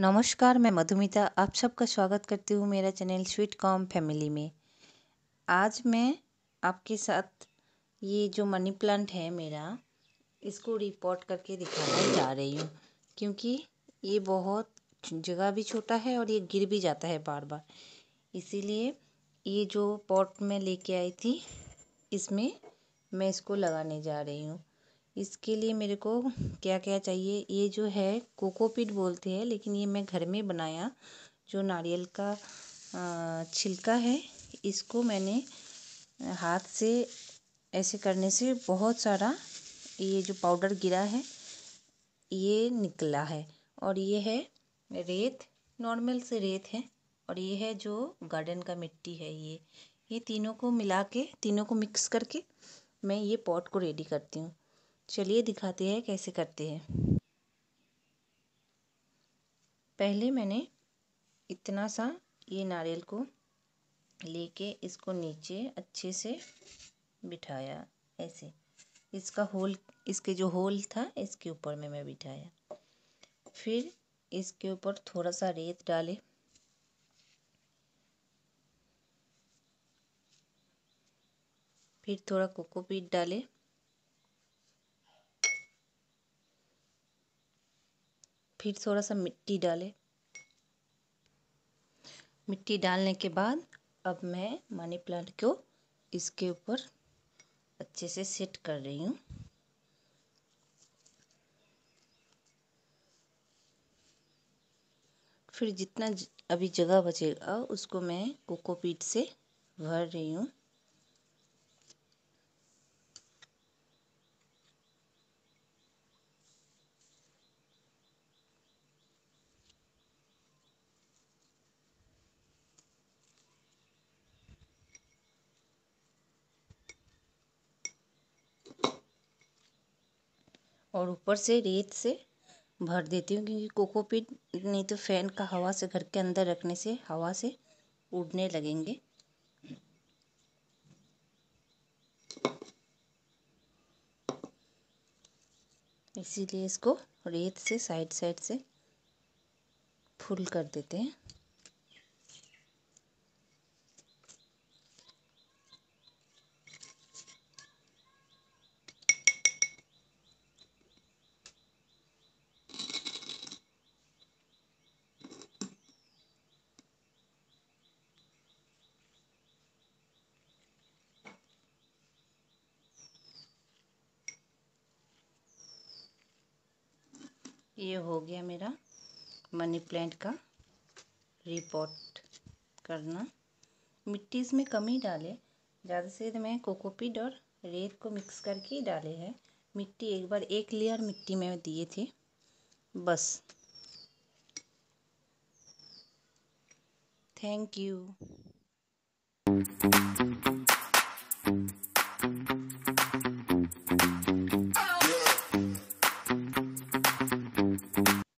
नमस्कार मैं मधुमिता आप सबका स्वागत करती हूँ मेरा चैनल स्वीट कॉम फैमिली में आज मैं आपके साथ ये जो मनी प्लांट है मेरा इसको रिपोर्ट करके दिखाने जा रही हूँ क्योंकि ये बहुत जगह भी छोटा है और ये गिर भी जाता है बार बार इसीलिए ये जो पॉट मैं लेके आई थी इसमें मैं इसको लगाने जा रही हूँ इसके लिए मेरे को क्या क्या चाहिए ये जो है कोकोपीट बोलते हैं लेकिन ये मैं घर में बनाया जो नारियल का छिलका है इसको मैंने हाथ से ऐसे करने से बहुत सारा ये जो पाउडर गिरा है ये निकला है और ये है रेत नॉर्मल से रेत है और ये है जो गार्डन का मिट्टी है ये ये तीनों को मिला के तीनों को मिक्स करके मैं ये पॉट को रेडी करती हूँ चलिए दिखाते हैं कैसे करते हैं पहले मैंने इतना सा ये नारियल को लेके इसको नीचे अच्छे से बिठाया ऐसे इसका होल इसके जो होल था इसके ऊपर में मैं बिठाया फिर इसके ऊपर थोड़ा सा रेत डाले फिर थोड़ा कोकोपीट डाले फिर थोड़ा सा मिट्टी डालें मिट्टी डालने के बाद अब मैं मनी प्लांट को इसके ऊपर अच्छे से सेट कर रही हूँ फिर जितना अभी जगह बचेगा उसको मैं कोकोपीट से भर रही हूँ और ऊपर से रेत से भर देती हूँ क्योंकि कोकोपीट नहीं तो फ़ैन का हवा से घर के अंदर रखने से हवा से उड़ने लगेंगे इसीलिए इसको रेत से साइड साइड से फुल कर देते हैं ये हो गया मेरा मनी प्लांट का रिपोर्ट करना मिट्टी इसमें कम ही डाले ज़्यादा से मैं कोकोपीड और रेत को मिक्स करके ही डाले हैं मिट्टी एक बार एक लेयर मिट्टी में दिए थे बस थैंक यू